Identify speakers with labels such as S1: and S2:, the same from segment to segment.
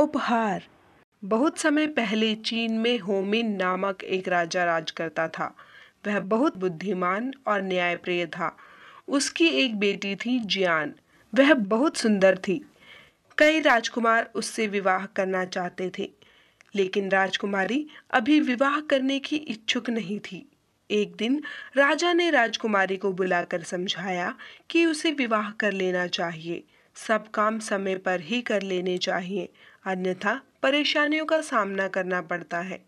S1: उपहार बहुत समय पहले चीन में होमिन नामक एक राजा राज करता था वह बहुत बुद्धिमान और न्यायप्रिय था उसकी एक बेटी थी जियान वह बहुत सुंदर थी कई राजकुमार उससे विवाह करना चाहते थे लेकिन राजकुमारी अभी विवाह करने की इच्छुक नहीं थी एक दिन राजा ने राजकुमारी को बुलाकर समझाया कि उसे विवाह कर लेना चाहिए सब काम समय पर ही कर लेने चाहिए अन्यथा परेशानियों का सामना करना पड़ता है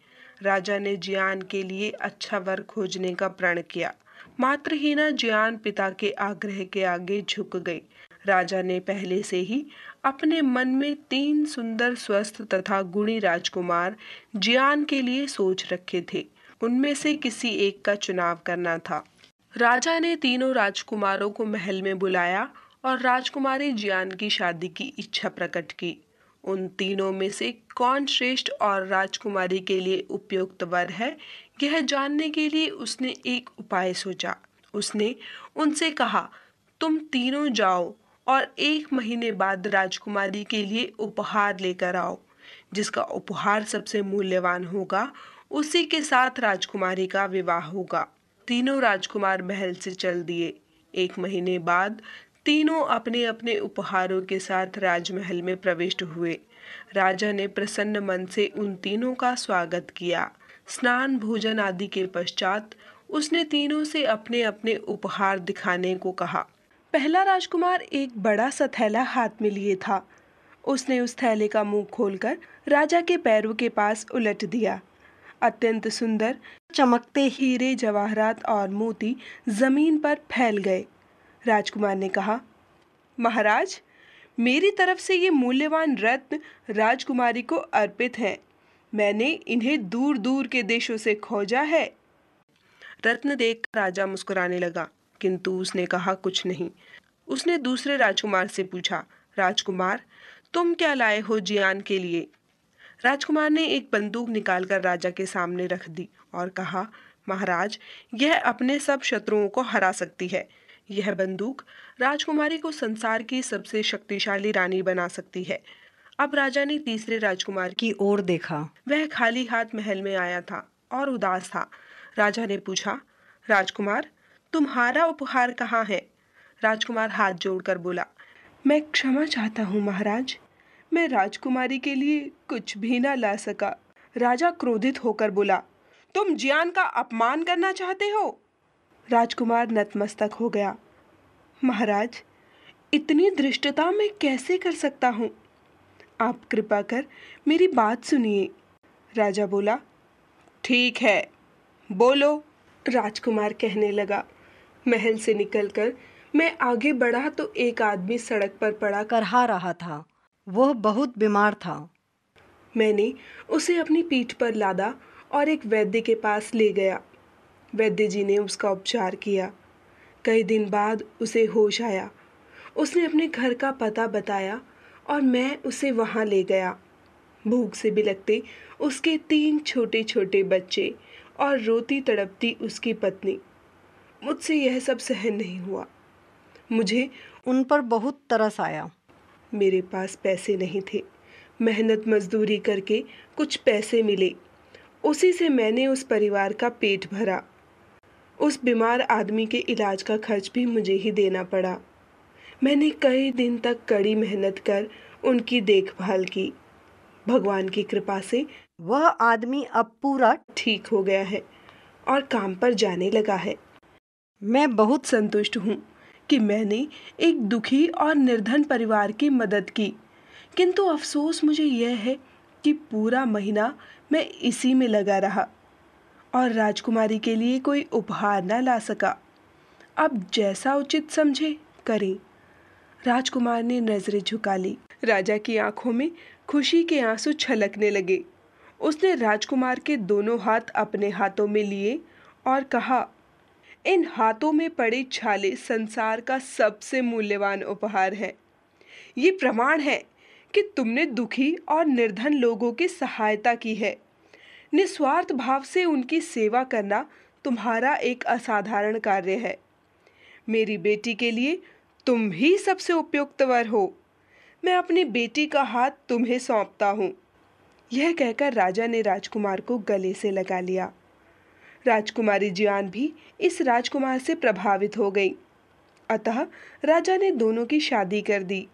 S1: राजा ने जियान के लिए अच्छा वर खोजने का प्रण किया मात्र हीना जियान पिता के आग्रह के आगे झुक गई राजा ने पहले से ही अपने मन में तीन सुंदर स्वस्थ तथा गुणी राजकुमार जियान के लिए सोच रखे थे उनमें से किसी एक का चुनाव करना था राजा ने तीनों राजकुमारों को महल में बुलाया और राजकुमारी जियान की शादी की इच्छा प्रकट की उन तीनों में से कौन श्रेष्ठ और राजकुमारी के लिए उपयुक्त वर है यह जानने के लिए उसने एक उपाय सोचा उसने उनसे कहा तुम तीनों जाओ और एक महीने बाद राजकुमारी के लिए उपहार लेकर आओ जिसका उपहार सबसे मूल्यवान होगा उसी के साथ राजकुमारी का विवाह होगा तीनों राजकुमार महल से चल दिए एक महीने बाद तीनों अपने अपने उपहारों के साथ राजमहल में प्रविष्ट हुए राजा ने प्रसन्न मन से उन तीनों का स्वागत किया स्नान भोजन आदि के पश्चात उसने तीनों से अपने अपने उपहार दिखाने को कहा पहला राजकुमार एक बड़ा सा थैला हाथ में लिए था उसने उस थैले का मुंह खोलकर राजा के पैरों के पास उलट दिया अत्यंत सुंदर चमकते हीरे जवाहरात और मोती जमीन पर फैल गए राजकुमार ने कहा महाराज मेरी तरफ से ये मूल्यवान रत्न राजकुमारी को अर्पित हैं मैंने इन्हें दूर दूर के देशों से खोजा है रत्न देख राजा मुस्कुराने लगा किंतु उसने कहा कुछ नहीं उसने दूसरे राजकुमार से पूछा राजकुमार तुम क्या लाए हो जियान के लिए राजकुमार ने एक बंदूक निकालकर राजा के सामने रख दी और कहा महाराज यह अपने सब शत्रुओं को हरा सकती है यह बंदूक राजकुमारी को संसार की सबसे शक्तिशाली रानी बना सकती है अब राजा ने तीसरे राजकुमार की ओर देखा वह खाली हाथ महल में आया था और उदास था राजा ने पूछा राजकुमार तुम्हारा उपहार कहाँ है राजकुमार हाथ जोड़कर बोला मैं क्षमा चाहता हूँ महाराज मैं राजकुमारी के लिए कुछ भी ना ला सका राजा क्रोधित होकर बोला तुम ज्ञान का अपमान करना चाहते हो राजकुमार नतमस्तक हो गया महाराज इतनी धृष्टता मैं कैसे कर सकता हूँ आप कृपा कर मेरी बात सुनिए राजा बोला ठीक है बोलो राजकुमार कहने लगा महल से निकलकर मैं आगे बढ़ा तो एक आदमी सड़क पर पड़ा करहा रहा था वह बहुत बीमार था मैंने उसे अपनी पीठ पर लादा और एक वैद्य के पास ले गया वैद्य जी ने उसका उपचार किया कई दिन बाद उसे होश आया उसने अपने घर का पता बताया और मैं उसे वहाँ ले गया भूख से लगते उसके तीन छोटे छोटे बच्चे और रोती तड़पती उसकी पत्नी मुझसे यह सब सहन नहीं हुआ मुझे उन पर बहुत तरस आया मेरे पास पैसे नहीं थे मेहनत मजदूरी करके कुछ पैसे मिले उसी से मैंने उस परिवार का पेट भरा उस बीमार आदमी के इलाज का खर्च भी मुझे ही देना पड़ा मैंने कई दिन तक कड़ी मेहनत कर उनकी देखभाल की भगवान की कृपा से वह आदमी अब पूरा ठीक हो गया है और काम पर जाने लगा है मैं बहुत संतुष्ट हूँ कि मैंने एक दुखी और निर्धन परिवार की मदद की किंतु अफसोस मुझे यह है कि पूरा महीना मैं इसी में लगा रहा और राजकुमारी के लिए कोई उपहार न ला सका अब जैसा उचित समझे करें राजकुमार ने नजरें झुका ली राजा की आंखों में खुशी के आंसू छलकने लगे उसने राजकुमार के दोनों हाथ अपने हाथों में लिए और कहा इन हाथों में पड़े छाले संसार का सबसे मूल्यवान उपहार है ये प्रमाण है कि तुमने दुखी और निर्धन लोगों की सहायता की है निस्वार्थ भाव से उनकी सेवा करना तुम्हारा एक असाधारण कार्य है मेरी बेटी के लिए तुम भी सबसे उपयुक्त वर हो मैं अपनी बेटी का हाथ तुम्हें सौंपता हूँ यह कहकर राजा ने राजकुमार को गले से लगा लिया राजकुमारी जियान भी इस राजकुमार से प्रभावित हो गई अतः राजा ने दोनों की शादी कर दी